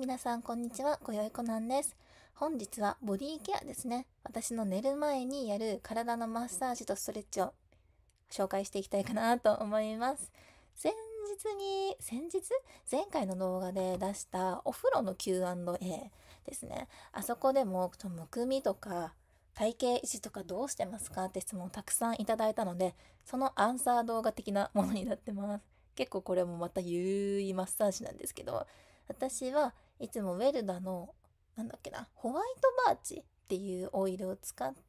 皆さんこんにちは、こよいこなんです。本日はボディケアですね。私の寝る前にやる体のマッサージとストレッチを紹介していきたいかなと思います。先日に、先日前回の動画で出したお風呂の Q&A ですね。あそこでも、むくみとか体型維持とかどうしてますかって質問をたくさんいただいたので、そのアンサー動画的なものになってます。結構これもまたゆいマッサージなんですけど、私はいつもウェルダの、なんだっけな、ホワイトバーチっていうオイルを使って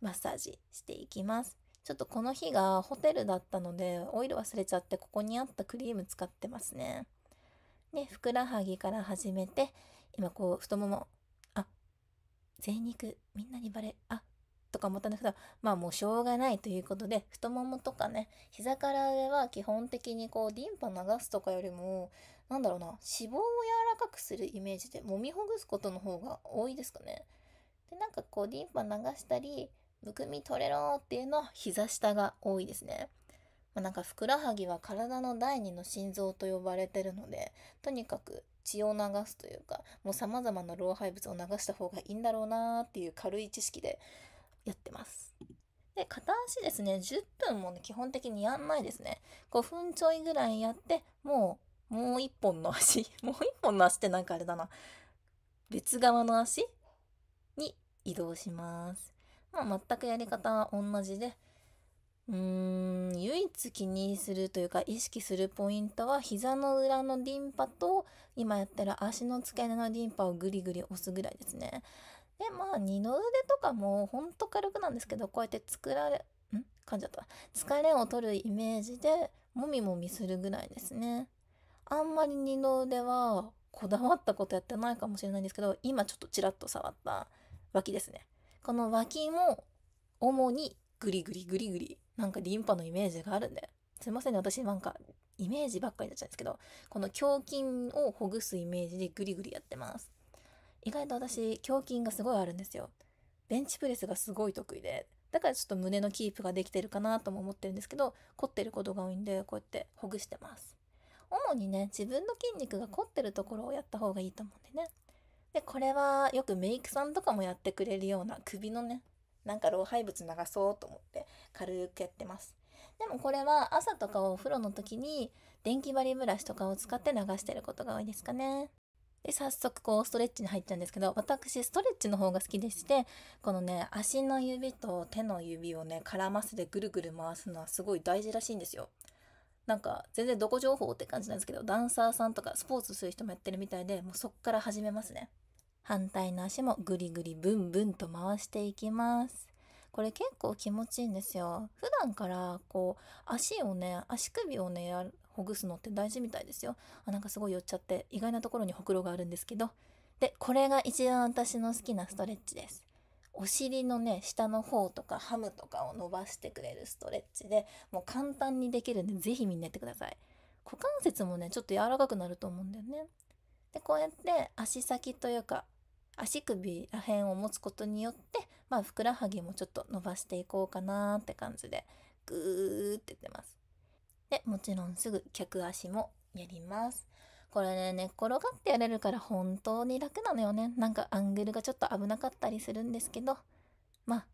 マッサージしていきます。ちょっとこの日がホテルだったので、オイル忘れちゃってここにあったクリーム使ってますね。で、ふくらはぎから始めて、今こう太もも、あ、贅肉、みんなにバレ、あ、とか思ったんだけど、まあもうしょうがないということで、太ももとかね、膝から上は基本的にこう、リンパ流すとかよりも、なんだろうな、脂肪を柔らかくするイメージで、揉みほぐすことの方が多いですかね。で、なんかこう、リンパ流したり、むくみ取れろっていうのは膝下が多いですね。まあ、なんかふくらはぎは体の第二の心臓と呼ばれてるので、とにかく血を流すというか、もう様々な老廃物を流した方がいいんだろうなーっていう軽い知識で、やってます。で、片足ですね、10分もね、基本的にやんないですね。5分ちょいぐらいやって、もう、もう1本の足、もう1本の足ってなんかあれだな。別側の足に移動します。まあ、全くやり方は同じで、うーん、唯一気にするというか意識するポイントは膝の裏のリンパと今やったら足の付け根のリンパをぐりぐり押すぐらいですね。で、まあ、二の腕とかもほんと軽くなんですけど、こうやって作られ、ん噛んじゃった。疲れを取るイメージで、もみもみするぐらいですね。あんまり二の腕はこだわったことやってないかもしれないんですけど、今ちょっとちらっと触った脇ですね。この脇も主にグリグリグリグリ、なんかリンパのイメージがあるんで、すいませんね、私なんかイメージばっかりになっちゃうんですけど、この胸筋をほぐすイメージでグリグリやってます。意外と私胸筋がすごいあるんですよベンチプレスがすごい得意でだからちょっと胸のキープができてるかなとも思ってるんですけど凝ってることが多いんでこうやってほぐしてます主にね自分の筋肉が凝ってるところをやった方がいいと思うんでねでこれはよくメイクさんとかもやってくれるような首のねなんか老廃物流そうと思って軽くやってますでもこれは朝とかお風呂の時に電気バリブラシとかを使って流してることが多いですかねで早速こうストレッチに入っちゃうんですけど私ストレッチの方が好きでしてこのね足の指と手の指をね絡ませてぐるぐる回すのはすごい大事らしいんですよ。なんか全然どこ情報って感じなんですけどダンサーさんとかスポーツする人もやってるみたいでもうそっから始めますね。反対の足もぐりぐりブンブンと回していきます。これ結構気持ちいいんですよ。普段からこう足をね足首をねほぐすのって大事みたいですよ。あ、なんかすごい寄っちゃって、意外なところにほくろがあるんですけど。で、これが一番私の好きなストレッチです。お尻のね、下の方とかハムとかを伸ばしてくれるストレッチで、もう簡単にできるんで、ぜひみんなやってください。股関節もね、ちょっと柔らかくなると思うんだよね。で、こうやって足先というか、足首ら辺を持つことによって、まあ、ふくらはぎもちょっと伸ばしていこうかなって感じで、グーって言ってます。で、もちろんすぐ客足もやります。これね、寝っ転がってやれるから本当に楽なのよね。なんかアングルがちょっと危なかったりするんですけど、まあ、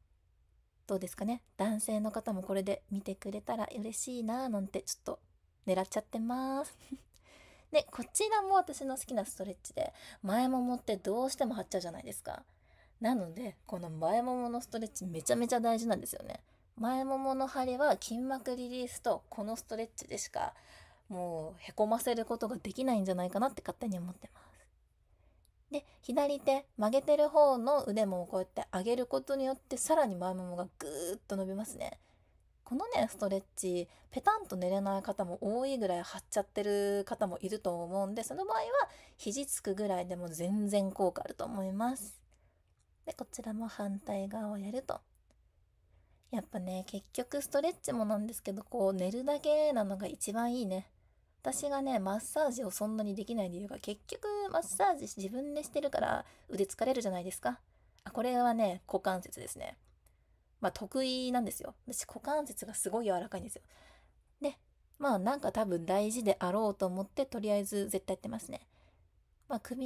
どうですかね。男性の方もこれで見てくれたら嬉しいなーなんてちょっと狙っちゃってます。で、こちらも私の好きなストレッチで、前ももってどうしても張っちゃうじゃないですか。なので、この前もものストレッチめちゃめちゃ大事なんですよね。前ももの張りは筋膜リリースとこのストレッチでしかもうへこませることができないんじゃないかなって勝手に思ってます。で左手曲げてる方の腕もこうやって上げることによってさらに前ももがぐーっと伸びますね。このねストレッチペタンと寝れない方も多いぐらい張っちゃってる方もいると思うんでその場合は肘つくぐらいでも全然効果あると思います。でこちらも反対側をやるとやっぱね、結局ストレッチもなんですけど、こう寝るだけなのが一番いいね。私がね、マッサージをそんなにできない理由が、結局マッサージ自分でしてるから腕疲れるじゃないですか。あ、これはね、股関節ですね。まあ得意なんですよ。私股関節がすごい柔らかいんですよ。で、まあなんか多分大事であろうと思って、とりあえず絶対やってますね。まあ、首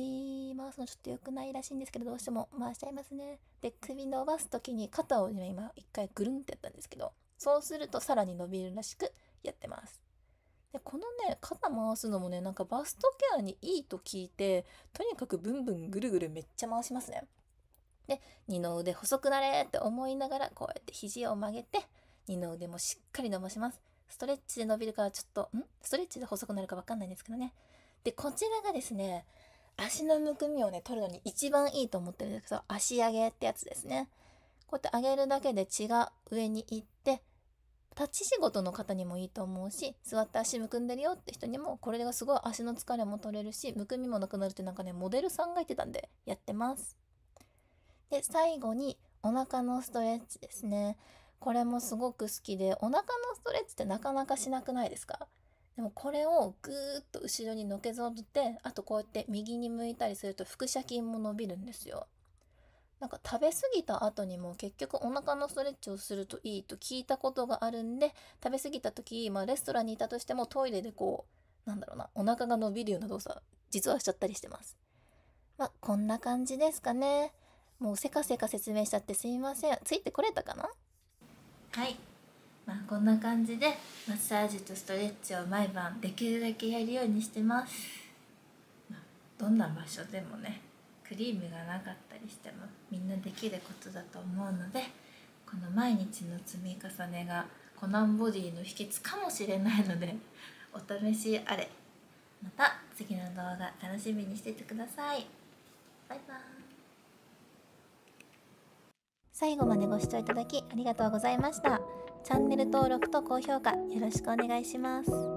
回すのちょっと良くないらしいんですけど、どうしても回しちゃいますね。で、首伸ばす時に肩を今一回ぐるんってやったんですけど、そうするとさらに伸びるらしくやってます。で、このね、肩回すのもね、なんかバストケアにいいと聞いて、とにかくブンブンぐるぐるめっちゃ回しますね。で、二の腕細くなれって思いながら、こうやって肘を曲げて、二の腕もしっかり伸ばします。ストレッチで伸びるからちょっと、んストレッチで細くなるかわかんないんですけどね。で、こちらがですね、足のむくみをね取るのに一番いいと思ってるんですけど足上げってやつですねこうやって上げるだけで血が上に行って立ち仕事の方にもいいと思うし座って足むくんでるよって人にもこれがすごい足の疲れも取れるしむくみもなくなるってなんかねモデルさんが言ってたんでやってますで最後にお腹のストレッチですねこれもすごく好きでお腹のストレッチってなかなかしなくないですかでもこれをぐーっと後ろにのけぞってあとこうやって右に向いたりすると腹斜筋も伸びるんですよ。なんか食べ過ぎた後にも結局お腹のストレッチをするといいと聞いたことがあるんで食べ過ぎた時、まあ、レストランにいたとしてもトイレでこうなんだろうなお腹が伸びるような動作実はしちゃったりしてます。まあ、こんな感じですかね。もうせかせか説明しちゃってすいません。ついてこれたかなはい。まあ、こんな感じでマッサージとストレッチを毎晩できるだけやるようにしてます、どんな場所でもねクリームがなかったりしてもみんなできることだと思うのでこの毎日の積み重ねがコナンボディの秘訣かもしれないのでお試しあれまた次の動画楽しみにしててくださいバイバイ最後までご視聴いただきありがとうございました。チャンネル登録と高評価よろしくお願いします。